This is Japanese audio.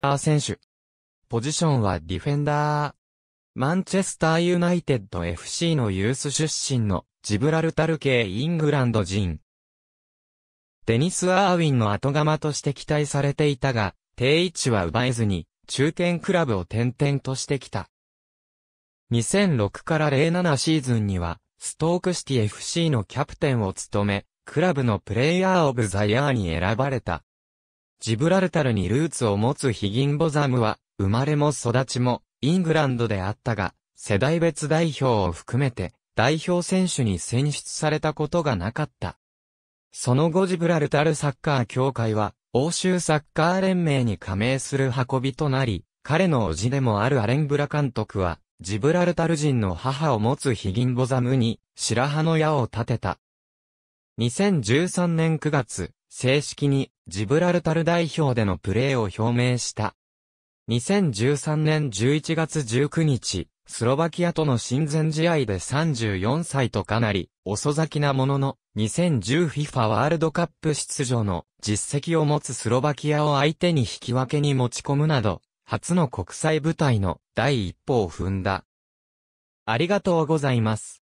アー選手。ポジションはディフェンダー。マンチェスターユナイテッド FC のユース出身のジブラルタル系イングランド人。デニス・アーウィンの後釜として期待されていたが、定位置は奪えずに、中堅クラブを転々としてきた。2006から07シーズンには、ストークシティ FC のキャプテンを務め、クラブのプレイヤーオブザイヤーに選ばれた。ジブラルタルにルーツを持つヒギンボザムは、生まれも育ちも、イングランドであったが、世代別代表を含めて、代表選手に選出されたことがなかった。その後ジブラルタルサッカー協会は、欧州サッカー連盟に加盟する運びとなり、彼の叔父でもあるアレンブラ監督は、ジブラルタル人の母を持つヒギンボザムに、白羽の矢を立てた。2013年9月、正式にジブラルタル代表でのプレーを表明した。2013年11月19日、スロバキアとの親善試合で34歳とかなり遅咲きなものの 2010FIFA ワールドカップ出場の実績を持つスロバキアを相手に引き分けに持ち込むなど、初の国際舞台の第一歩を踏んだ。ありがとうございます。